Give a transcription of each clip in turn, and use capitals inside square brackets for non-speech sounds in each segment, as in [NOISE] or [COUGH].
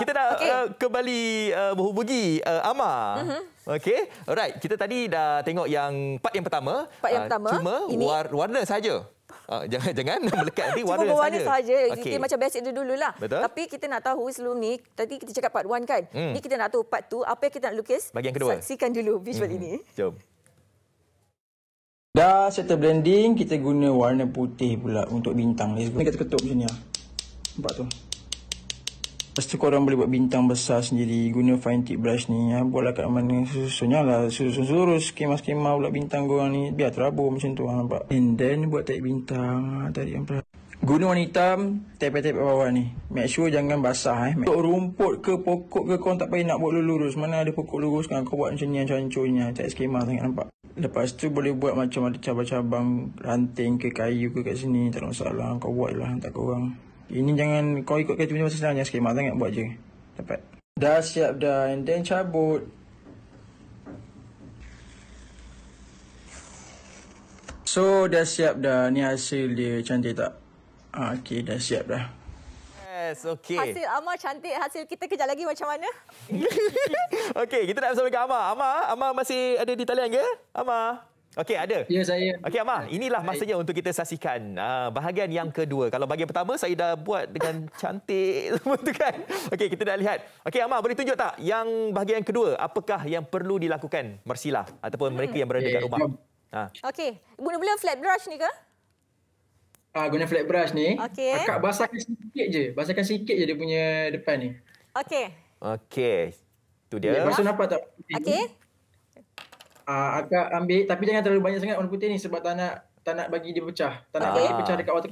kita dah okay. uh, kembali uh, berhubungi uh, Amma. Mm-hmm. Okey. Alright, kita tadi dah tengok yang part yang pertama. Part yang uh, pertama. Cuma ini. War- warna saja. Uh, ah, [LAUGHS] jangan jangan [LAUGHS] melekat nanti warna saja. warna saja. Okay. Kita macam basic dulu dululah. Betul? Tapi kita nak tahu sebelum ni, tadi kita cakap part 1 kan. Mm. Ni kita nak tahu part 2 apa yang kita nak lukis. Bagi yang kedua. Saksikan dulu visual mm. ini. Jom. Dah settle blending, kita guna warna putih pula untuk bintang. Ni kita ketuk macam ni lah. Nampak tu. Lepas tu korang boleh buat bintang besar sendiri guna fine tip brush ni. Ha, buatlah kat mana susunnya lah. Susun-susun skema-skema pula bintang korang ni. Biar terabur macam tu lah nampak. And then buat tak bintang. Ha, Tadi yang perhatian. Guna warna hitam, tepe-tepe bawah ni. Make sure jangan basah eh. Untuk rumput ke pokok ke korang tak payah nak buat lurus. Mana ada pokok lurus kan. Kau buat macam ni yang cancurnya. Tak skema sangat nampak. Lepas tu boleh buat macam ada cabang-cabang ranting ke kayu ke kat sini. Tak ada masalah. Kau buat lah hantar korang. Ini jangan kau ikut kereta punya masa senang Jangan skema sangat buat je Dapat Dah siap dah And then cabut So dah siap dah Ni hasil dia cantik tak ah, Okay dah siap dah Yes, okay. Hasil Amar cantik. Hasil kita kejap lagi macam mana? [LAUGHS] okay, kita nak bersama dengan Amar. Amar, Amar masih ada di talian ke? Amar? Okey, ada. Ya, saya. Okey, Amar. Ya. Inilah masanya untuk kita saksikan ah, bahagian yang kedua. Kalau bahagian pertama, saya dah buat dengan [LAUGHS] cantik semua tu kan. Okey, kita dah lihat. Okey, Amar, boleh tunjuk tak yang bahagian kedua? Apakah yang perlu dilakukan Marsila ataupun hmm. mereka yang berada okay, eh, di rumah? Ha. Okey, guna-guna flat brush ni ke? Ah, guna flat brush ni. Okey. Akak ah, basahkan sikit je. Basahkan sikit je dia punya depan ni. Okey. Okey. Tu dia. Ya, rasa nampak tak? Okey uh, ah, akak ah, ambil tapi jangan terlalu banyak sangat warna putih ni sebab tak nak tak nak bagi dia pecah. Tak nak okay. Ah. pecah dekat water.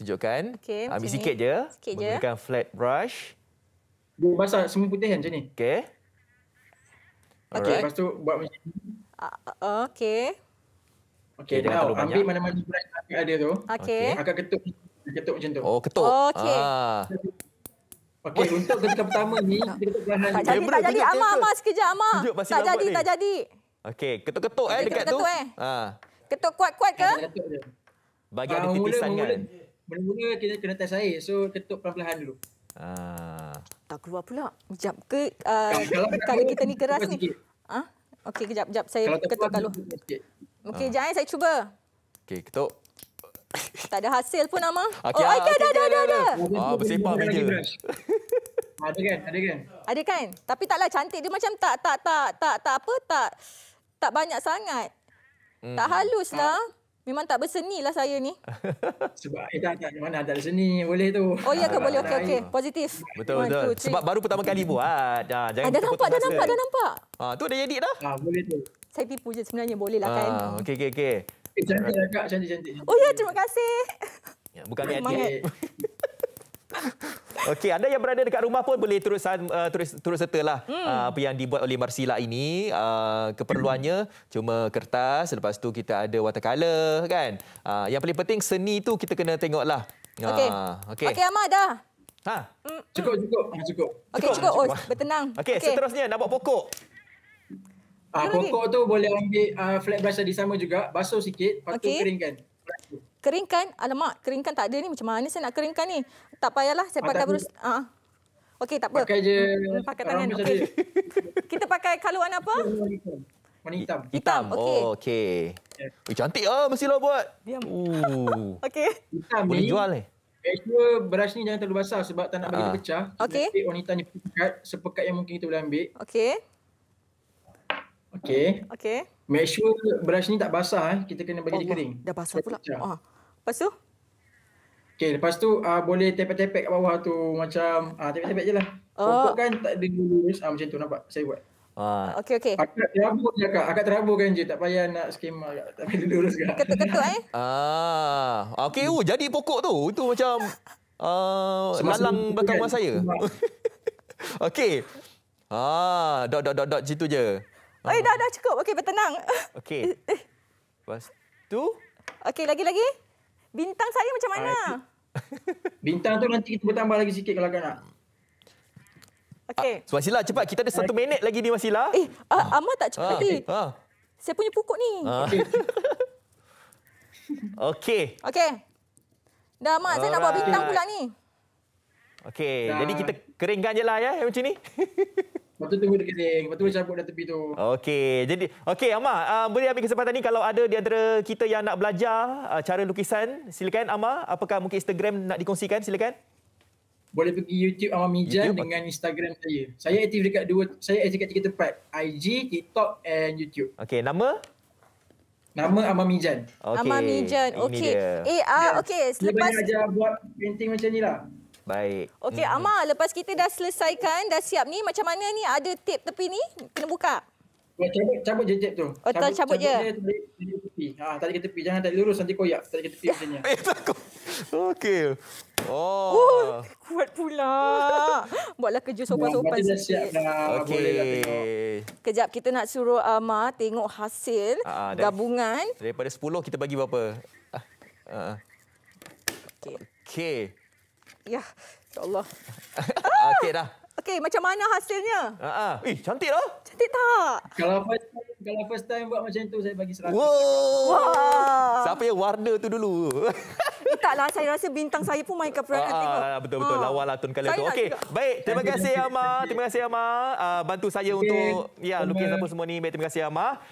Tunjukkan. Okay, ambil sikit je. Sikit Gunakan flat brush. Dia basah semua putih kan macam ni. Okey. Okey. Lepas tu buat macam ni. Uh, okay. Okey, okay, dengar. ambil ya? mana-mana brush yang ada tu. Okey. Akak ketuk. Ketuk macam tu. Oh, ketuk. Oh, okey. Ah. Okey, untuk ketika pertama ni, kita tak jadi, tak jadi. Amar, Amar, sekejap, Amar. Tak jadi, tak jadi. Okey, ketuk-ketuk eh dekat tu. Eh. Ha. Ketuk kuat-kuat ke? Bagi ah, ada titisan kan? Mula-mula kita kena test air. So, ketuk perlahan-lahan dulu. Ah. Tak keluar pula. Sekejap ke? Uh, kalau kita ni keras ni. Ha? Okey, kejap, kejap. Saya ketuk kalau. Okey, jangan eh, saya cuba. Okey, ketuk tak ada hasil pun nama. Okay, oh, ah, okay, ada, ada, ada, ada. Wah, bersepak meja. Ada kan, ada kan? Ada kan? Tapi taklah cantik. Dia macam tak, tak, tak, tak, tak apa, tak, tak banyak sangat. Hmm. Tak halus lah. Memang tak berseni lah saya ni. Sebab eh, tak, tak, mana ada seni, boleh tu. Oh ya ke boleh, okey, okey. Positif. Betul, One, betul. Two, Sebab baru pertama kali buat. Ha, jangan dah nampak, dah nampak, ah, ada nampak. Ha, tu dah jadi dah. Ha, boleh tu. Saya tipu je sebenarnya, boleh lah ha, kan. Okey, okey, okey cantik cantik oh ya terima kasih ya, bukan ni adik eh. [LAUGHS] Okey, anda yang berada dekat rumah pun boleh terus uh, terus terus sertalah hmm. uh, apa yang dibuat oleh Marsila ini, uh, keperluannya hmm. cuma kertas, lepas tu kita ada watercolor kan. Uh, yang paling penting seni tu kita kena tengoklah. Okey. Uh, Okey. Okey Ahmad dah. Ha. Mm, mm. Cukup cukup, cukup. Okey cukup. Oh, bertenang. Okey, okay. seterusnya nak buat pokok. Ah, pokok tu boleh ambil uh, flat brush tadi sama juga. Basuh sikit, lepas okay. tu keringkan. Keringkan? Alamak, keringkan tak ada ni. Macam mana saya nak keringkan ni? Tak payahlah, saya ah, pakai terus. Ah, uh. Okey, tak apa. Pakai je. Hmm, hmm, pakai tangan. Okay. [LAUGHS] Kita pakai kaluan apa? Hitam. Hitam. Okay. Oh, okey. Yeah. Eh, cantik ah, mesti lah buat. Diam. Ooh. [LAUGHS] okey. Hitam Boleh ni. jual eh. Make brush ni jangan terlalu basah sebab tak nak uh. bagi dia ah. pecah. Okey. Wanita ni pekat, sepekat yang mungkin kita boleh ambil. Okey. Okay. Hmm, okay. Make sure brush ni tak basah eh. Kita kena bagi oh, dia kering. Dah basah pula. Ha. Oh. Lepas tu? Okey, lepas tu uh, boleh tepek-tepek kat bawah tu macam ah uh, tepek-tepek jelah. Pokok oh. kan tak ada lurus ah uh, macam tu nampak saya buat. Okay, ah. okay. okey. Akak terabur je kak. Akak terabur kan je. Tak payah nak skema kak. Tak payah [LAUGHS] lurus kak. Ketuk-ketuk eh. [LAUGHS] Ah. Okey oh, jadi pokok tu. Itu macam uh, [LAUGHS] lalang belakang rumah saya. okey. Ah, dot dot dot dot situ je. Okey dah dah cukup. Okey, bertenang. Okey. Eh, eh. Lepas tu Okey, lagi-lagi. Bintang saya macam mana? [LAUGHS] bintang tu nanti kita bertambah lagi sikit kalau kau nak. Okey. Uh, ah, Suasila cepat. Kita ada satu minit lagi ni Masila. Eh, uh, Amar tak cepat tadi. Uh, uh. Saya punya pokok ni. Uh. [LAUGHS] Okey. Okey. Dah Amar, saya nak buat bintang pula ni. Okey, jadi kita keringkan je lah ya macam ni. [LAUGHS] Waktu tu tunggu dia waktu Lepas tu dia cabut dah tepi tu. Okey. Jadi, okey Amar. Uh, boleh ambil kesempatan ni kalau ada di antara kita yang nak belajar uh, cara lukisan. Silakan Amar. Apakah mungkin Instagram nak dikongsikan? Silakan. Boleh pergi YouTube Amar Mijan YouTube. dengan Instagram saya. Saya aktif dekat dua, saya aktif dekat tiga tempat. IG, TikTok and YouTube. Okey. Nama? Nama Amar Mijan. Okay. Amar Mijan. Okey. Eh, uh, okey. Selepas... Dia banyak ajar buat painting macam ni lah. Baik. Okey, hmm. Amar, lepas kita dah selesaikan, dah siap ni, macam mana ni ada tip tepi ni? Kena buka. Ya, cabut, cabut je tip tu. Oh, cabut, cabut, cabut, je. Cabut dia, tarik ha, ke tepi. Jangan tarik lurus, nanti koyak. Tarik ke tepi [LAUGHS] macam ni. Eh, takut. Okey. Oh. oh. kuat pula. Buatlah kerja sopan-sopan ya, sikit. Kejap kita nak suruh Ama tengok hasil uh, gabungan. Daripada 10 kita bagi berapa? Uh, ah, uh. Okay. Ya, insyaAllah. [LAUGHS] Okey dah. Okey, macam mana hasilnya? Ha Eh, cantik lah. Cantik tak? Kalau first time, kalau first time buat macam tu, saya bagi 100. Wow. Wah. Siapa yang warna tu dulu? [LAUGHS] Eh, taklah, saya rasa bintang saya pun main ke Perangkat Timur. Ah, Betul-betul, ah, ah, ah. lawa lah kali tu. Okey, baik. Terima kasih, Amar. Terima kasih, Amar. Uh, bantu saya okay. untuk ya, lukis apa semua ni. Baik, terima kasih, Amar.